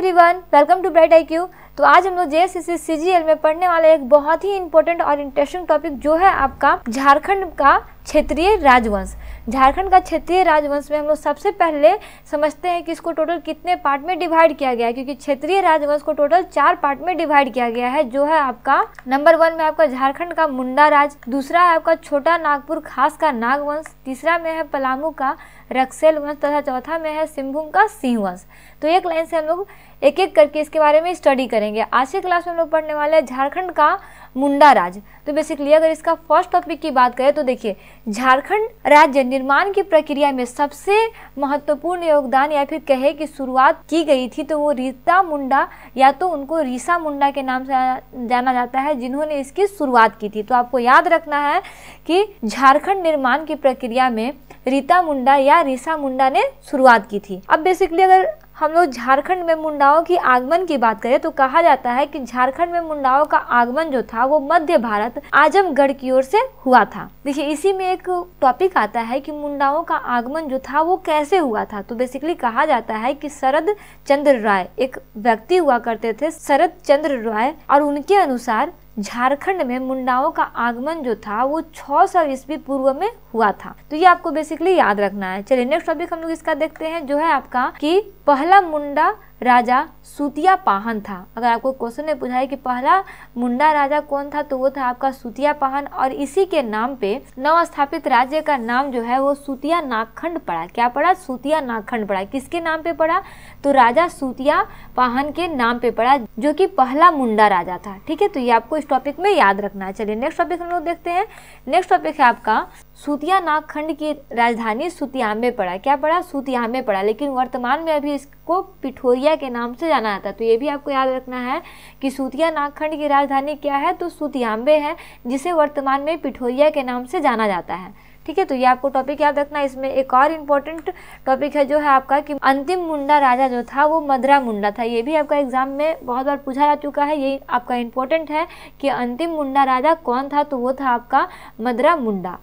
everyone welcome to bright I तो आज हम लोग जे एस में पढ़ने वाले एक बहुत ही इंपॉर्टेंट और इंटरेस्टिंग टॉपिक जो है आपका झारखंड का क्षेत्रीय राजवंश झारखंड का क्षेत्रीय राजवंश में हम लोग सबसे पहले समझते हैं कि इसको टोटल कितने पार्ट में डिवाइड किया गया है क्योंकि क्षेत्रीय राजवंश को टोटल चार पार्ट में डिवाइड किया गया है जो है आपका नंबर वन में आपका झारखंड का मुंडा राज दूसरा है आपका छोटा नागपुर खास का नागवंश तीसरा में है पलामू का रक्सेल वंश तथा चौथा में है सिंहभूम का सिंह वंश तो एक लाइन से हम लोग एक एक करके इसके बारे में स्टडी करेंगे आज के क्लास में हम लोग पढ़ने वाले हैं झारखंड का मुंडा राज तो बेसिकली अगर इसका फर्स्ट टॉपिक की बात करें तो देखिए झारखंड राज्य निर्माण की प्रक्रिया में सबसे महत्वपूर्ण योगदान या फिर कहे कि शुरुआत की गई थी तो वो रीता मुंडा या तो उनको रीसा मुंडा के नाम से जाना जाता है जिन्होंने इसकी शुरुआत की थी तो आपको याद रखना है कि झारखंड निर्माण की प्रक्रिया में रीता मुंडा या रीसा मुंडा ने शुरुआत की थी अब बेसिकली अगर हम लोग झारखंड में मुंडाओं की आगमन की बात करें तो कहा जाता है कि झारखंड में मुंडाओं का आगमन जो था वो मध्य भारत आजमगढ़ की ओर से हुआ था देखिए इसी में एक टॉपिक आता है कि मुंडाओं का आगमन जो था वो कैसे हुआ था तो बेसिकली कहा जाता है कि शरद चंद्र राय एक व्यक्ति हुआ करते थे शरद चंद्र राय और उनके अनुसार झारखंड में मुंडाओं का आगमन जो था वो छह सौ ईस्वी पूर्व में हुआ था तो ये आपको बेसिकली याद रखना है चलिए नेक्स्ट टॉपिक हम लोग इसका देखते हैं जो है आपका कि पहला मुंडा राजा सुतिया पाहन था अगर आपको क्वेश्चन में पूछा है कि पहला मुंडा राजा कौन था तो वो था आपका सूतिया पाहन और इसी के नाम पे नवस्थापित राज्य का नाम जो है वो सूतिया नागखंड पड़ा क्या पड़ा सूतिया नागखंड पड़ा किसके नाम पे पड़ा तो राजा सूतिया पाहन के नाम पे पड़ा जो कि पहला मुंडा राजा था ठीक है तो ये आपको इस टॉपिक में याद रखना है चलिए नेक्स्ट टॉपिक हम लोग देखते हैं नेक्स्ट टॉपिक है आपका सूतिया नाग खंड की राजधानी सूतिया में पड़ा क्या पड़ा सूतिया में पड़ा लेकिन वर्तमान में अभी इसको पिठोरिया के नाम से जाना जाता है तो ये भी आपको याद रखना है कि सूतिया नाग खंड की राजधानी क्या है तो सूतियाम्बे है जिसे वर्तमान में पिठोरिया के नाम से जाना जाता है ठीक है तो ये आपको टॉपिक याद रखना इसमें एक और इम्पोर्टेंट टॉपिक है जो है आपका कि अंतिम मुंडा राजा जो था वो मदरा मुंडा था ये भी आपका एग्जाम में बहुत बार पूछा जा चुका है ये आपका इम्पोर्टेंट है कि अंतिम मुंडा राजा कौन था तो वो था आपका मदरा मुंडा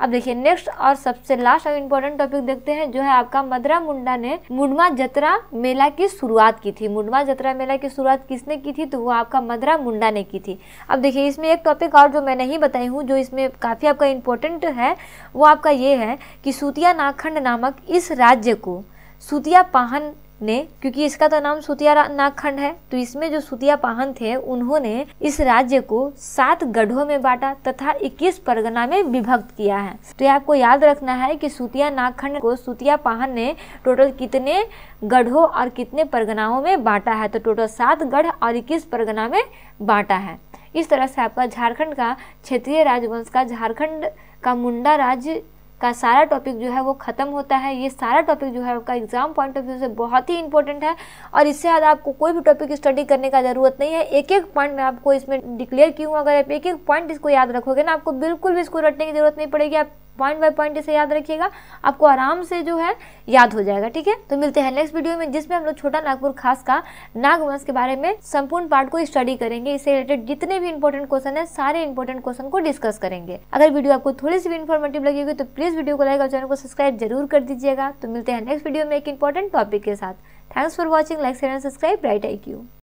अब देखिए नेक्स्ट और सबसे लास्ट और इम्पोर्टेंट टॉपिक देखते हैं जो है आपका मदरा मुंडा ने मुंडमा जतरा मेला की शुरुआत की थी मुंडमा जतरा मेला की शुरुआत किसने की थी तो वो आपका मदरा मुंडा ने की थी अब देखिए इसमें एक टॉपिक और जो मैं नहीं बताई हूँ जो इसमें काफ़ी आपका इम्पोर्टेंट है वो आपका ये है कि सूतिया नाखंड नामक इस राज्य को सूतिया पाहन ने क्योंकि इसका तो नाम सुतिया नागखंड है तो इसमें जो सुतिया पाहन थे उन्होंने इस राज्य को सात गढ़ों में बांटा तथा 21 परगना में विभक्त किया है तो ये आपको याद रखना है कि सुतिया नागखंड को सुतिया पाहन ने टोटल कितने गढ़ों और कितने परगनाओं में बांटा है तो टोटल सात गढ़ और इक्कीस परगना में बांटा है इस तरह से आपका झारखंड का क्षेत्रीय राजवंश का झारखंड का मुंडा राज्य का सारा टॉपिक जो है वो ख़त्म होता है ये सारा टॉपिक जो है आपका एग्ज़ाम पॉइंट ऑफ व्यू से बहुत ही इंपॉर्टेंट है और इससे आज आपको कोई भी टॉपिक स्टडी करने का ज़रूरत नहीं है एक एक पॉइंट मैं आपको इसमें डिक्लेयर की हूँ अगर आप एक एक पॉइंट इसको याद रखोगे ना आपको बिल्कुल भी इसको रटने की ज़रूरत नहीं पड़ेगी आप पॉइंट बाय पॉइंट इसे याद रखिएगा आपको आराम से जो है याद हो जाएगा ठीक है तो मिलते हैं नेक्स्ट वीडियो में जिसमें हम लोग छोटा नागपुर खास का नागवंश के बारे में संपूर्ण पार्ट को स्टडी करेंगे इससे रिलेटेड जितने भी इंपॉर्टेंट क्वेश्चन है सारे इंपॉर्टेंट क्वेश्चन को डिस्कस करेंगे अगर वीडियो आपको थोड़ी सी भी इन्फॉर्मेटिव लगेगी तो प्लीज वीडियो को लाइक और चैनल को सब्सक्राइब जरूर कर दीजिएगा तो मिलते हैं नेक्स्ट वीडियो में एक इंपॉर्टेंट टॉपिक के साथ thanks for watching like and subscribe right I Q